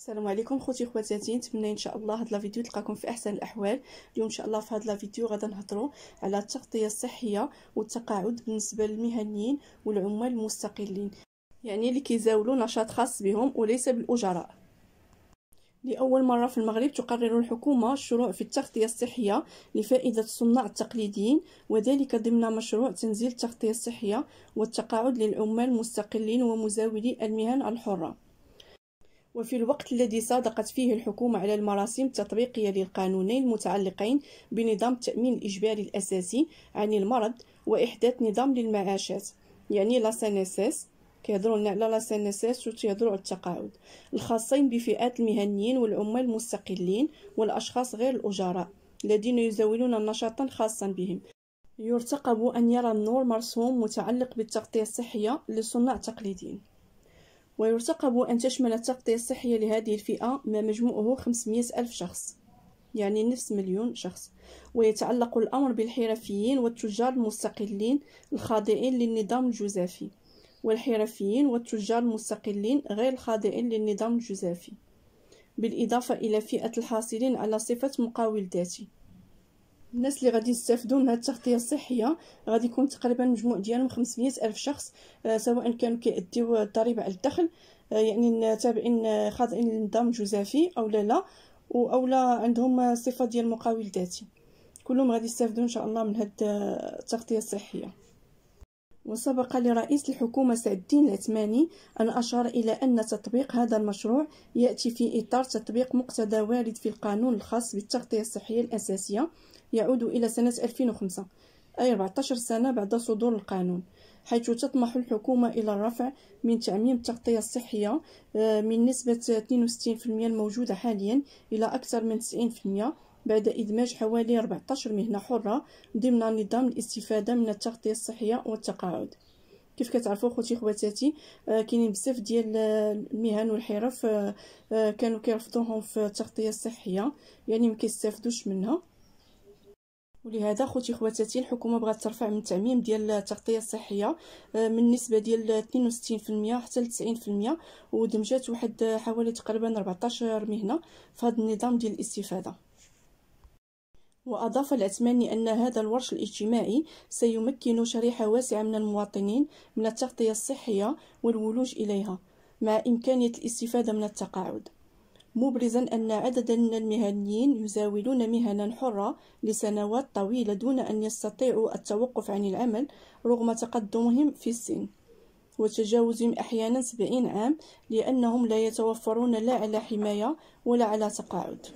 السلام عليكم خوتي خواتاتي نتمنى ان شاء الله هاد لا فيديو تلقاكم في احسن الاحوال اليوم ان شاء الله في هاد لا فيديو غادي نهضروا على التغطيه الصحيه والتقاعد بالنسبه للمهنيين والعمال المستقلين يعني اللي كيزاولوا نشاط خاص بهم وليس بالاجراء لأول مرة في المغرب تقرر الحكومة الشروع في التغطية الصحية لفائدة الصناع التقليديين وذلك ضمن مشروع تنزيل التغطية الصحية والتقاعد للعمال المستقلين ومزاولي المهن الحرة وفي الوقت الذي صادقت فيه الحكومة على المراسم التطبيقية للقانونين المتعلقين بنظام التأمين الإجباري الأساسي عن المرض وإحداث نظام للمعاشات يعني لا سينيسيس كيهضروا لنا على لا سينيسيس وتيهضروا على التقاعد الخاصين بفئات المهنيين والعمال المستقلين والأشخاص غير الأجراء الذين يزاولون نشاطا خاصا بهم يرتقب أن يرى النور مرسوم متعلق بالتغطية الصحية لصناع تقليديين ويرتقب أن تشمل التغطية الصحية لهذه الفئة ما مجموعه 500 ألف شخص يعني نفس مليون شخص ويتعلق الأمر بالحرفيين والتجار المستقلين الخاضعين للنظام الجزافي والحرفيين والتجار المستقلين غير الخاضعين للنظام الجزافي بالإضافة إلى فئة الحاصلين على صفة مقاول ذاتي الناس اللي غادي يستافدوا من هذه التغطيه الصحيه غادي يكون تقريبا مجموع ديالهم 500 الف شخص آه، سواء كانوا كيأديو الضريبه على الدخل آه، يعني تابعين آه، خاضعين للنظام الجزافي او لا لا او لا عندهم صفه ديال مقاول ذاتي كلهم غادي يستافدوا ان شاء الله من هذه التغطيه الصحيه وسبق لرئيس الحكومة سعد الدين العثماني أن أشار إلى أن تطبيق هذا المشروع يأتي في إطار تطبيق مقتضى وارد في القانون الخاص بالتغطية الصحية الأساسية يعود إلى سنة 2005 أي 14 سنة بعد صدور القانون حيث تطمح الحكومة إلى الرفع من تعميم التغطية الصحية آه، من نسبة 62% الموجودة حاليا إلى أكثر من 90% بعد إدماج حوالي 14 مهنة حرة ضمن نظام الاستفادة من التغطية الصحية والتقاعد كيف كتعرفوا خوتي خواتاتي آه، كاينين بزاف ديال المهن والحرف آه، آه، كانوا كيرفضوهم في التغطية الصحية يعني ما كيستافدوش منها ولهذا خوتي خواتاتي الحكومه بغات ترفع من التعميم ديال التغطيه الصحيه من نسبه ديال 62% حتى ل 90% ودمجات واحد حوالي تقريبا 14 مهنه في هذا النظام ديال الاستفاده وأضاف العثماني أن هذا الورش الاجتماعي سيمكن شريحة واسعة من المواطنين من التغطية الصحية والولوج إليها مع إمكانية الاستفادة من التقاعد مبرزا أن عددا من المهنيين يزاولون مهنا حرة لسنوات طويلة دون أن يستطيعوا التوقف عن العمل رغم تقدمهم في السن وتجاوزهم أحيانا سبعين عام لأنهم لا يتوفرون لا على حماية ولا على تقاعد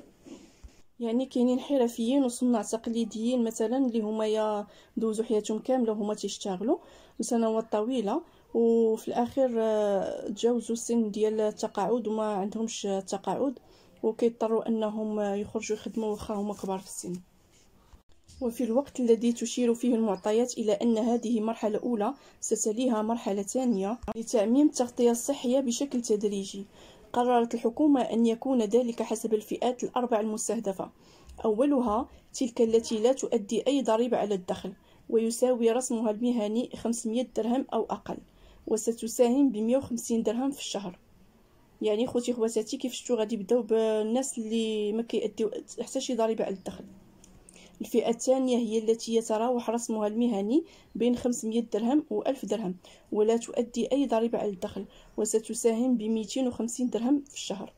يعني كاينين حرفيين وصناع تقليديين مثلا اللي هما يا دوزوا حياتهم كامله وهما تيشتغلوا لسنوات طويله وفي الاخير آه، تجاوزوا السن ديال التقاعد وما عندهمش تقاعد وكيضطروا انهم آه، يخرجوا يخدموا واخا هما كبار في السن وفي الوقت الذي تشير فيه المعطيات إلى أن هذه مرحلة أولى ستليها مرحلة ثانية لتعميم التغطية الصحية بشكل تدريجي قررت الحكومة أن يكون ذلك حسب الفئات الأربع المستهدفة أولها تلك التي لا تؤدي أي ضريبة على الدخل ويساوي رسمها المهني 500 درهم أو أقل وستساهم ب 150 درهم في الشهر يعني خوتي خواتاتي كيف شفتوا غادي يبداو بالناس اللي ما كيأديو حتى شي ضريبه على الدخل الفئة الثانية هي التي يتراوح رسمها المهني بين 500 درهم و 1000 درهم ولا تؤدي أي ضريبة على الدخل وستساهم ب 250 درهم في الشهر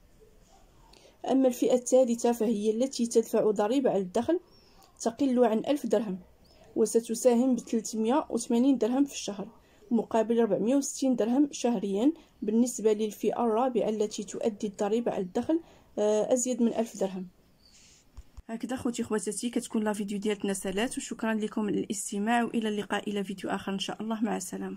أما الفئة الثالثة فهي التي تدفع ضريبة على الدخل تقل عن 1000 درهم وستساهم ب 380 درهم في الشهر مقابل 460 درهم شهريا بالنسبة للفئة الرابعة التي تؤدي الضريبة على الدخل آه، أزيد من 1000 درهم هكذا خوتي خواتاتي كتكون لا فيديو ديالتنا سالات وشكرا لكم للاستماع والى اللقاء الى فيديو اخر ان شاء الله مع السلامه